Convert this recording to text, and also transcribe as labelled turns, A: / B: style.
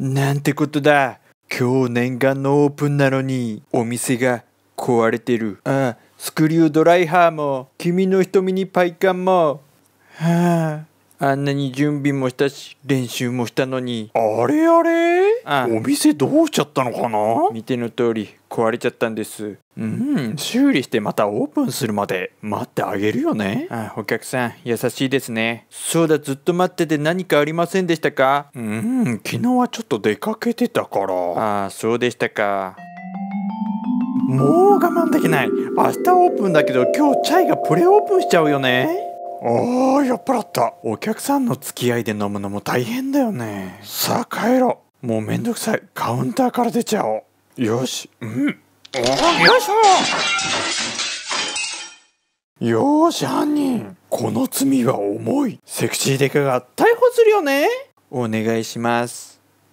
A: なんてことだ今日念願のオープンなのにお店が壊れてるああスクリュードライハーも君の瞳にパイカンもはああんなに準備もしたし練習もしたのにあれあれあお店どうしちゃったのかな見ての通り壊れちゃったんですうん修理してまたオープンするまで待ってあげるよねあお客さん優しいですねそうだずっと待ってて何かありませんでしたかうん昨日はちょっと出かけてたからああそうでしたかもう我慢できない明日オープンだけど今日チャイがプレオープンしちゃうよねああ酔っ払ったお客さんの付き合いで飲むのも大変だよねさあ帰ろうもうめんどくさいカウンターから出ちゃおうよし、うん、よいしょよし犯人この罪は重いセクシーデカが逮捕するよねお願いします